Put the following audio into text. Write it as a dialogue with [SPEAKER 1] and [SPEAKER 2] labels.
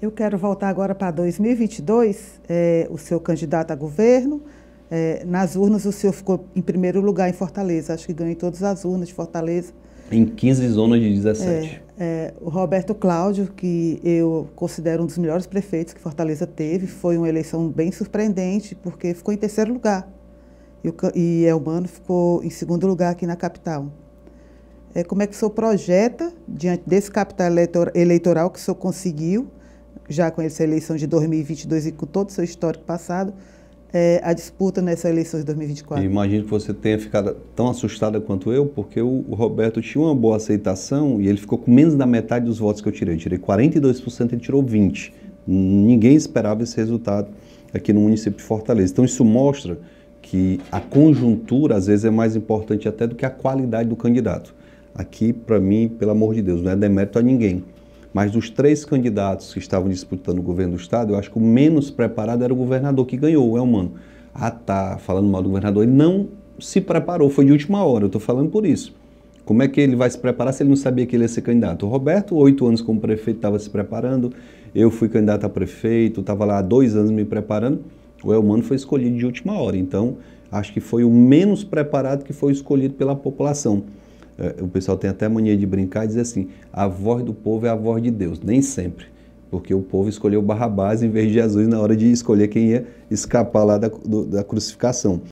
[SPEAKER 1] Eu quero voltar agora para 2022. É, o seu candidato a governo, é, nas urnas o senhor ficou em primeiro lugar em Fortaleza. Acho que ganhou em todas as urnas de Fortaleza.
[SPEAKER 2] Em 15 zonas de 17. É,
[SPEAKER 1] é, o Roberto Cláudio, que eu considero um dos melhores prefeitos que Fortaleza teve, foi uma eleição bem surpreendente, porque ficou em terceiro lugar. E, o, e Elmano ficou em segundo lugar aqui na capital é, como é que o senhor projeta, diante desse capital eleitoral que o senhor conseguiu, já com essa eleição de 2022 e com todo o seu histórico passado, é, a disputa nessa eleição de 2024.
[SPEAKER 3] Imagino que você tenha ficado tão assustada quanto eu, porque o, o Roberto tinha uma boa aceitação e ele ficou com menos da metade dos votos que eu tirei. Eu tirei 42%, ele tirou 20%. Ninguém esperava esse resultado aqui no município de Fortaleza. Então isso mostra que a conjuntura às vezes é mais importante até do que a qualidade do candidato. Aqui, para mim, pelo amor de Deus, não é demérito a ninguém. Mas dos três candidatos que estavam disputando o governo do Estado, eu acho que o menos preparado era o governador que ganhou, é o Ah, tá, falando mal do governador. Ele não se preparou, foi de última hora, eu estou falando por isso. Como é que ele vai se preparar se ele não sabia que ele ia ser candidato? O Roberto, oito anos como prefeito, estava se preparando. Eu fui candidato a prefeito, estava lá há dois anos me preparando. O Elmano foi escolhido de última hora. Então, acho que foi o menos preparado que foi escolhido pela população. É, o pessoal tem até mania de brincar e dizer assim: a voz do povo é a voz de Deus. Nem sempre, porque o povo escolheu Barrabás em vez de Jesus na hora de escolher quem ia escapar lá da, do, da crucificação.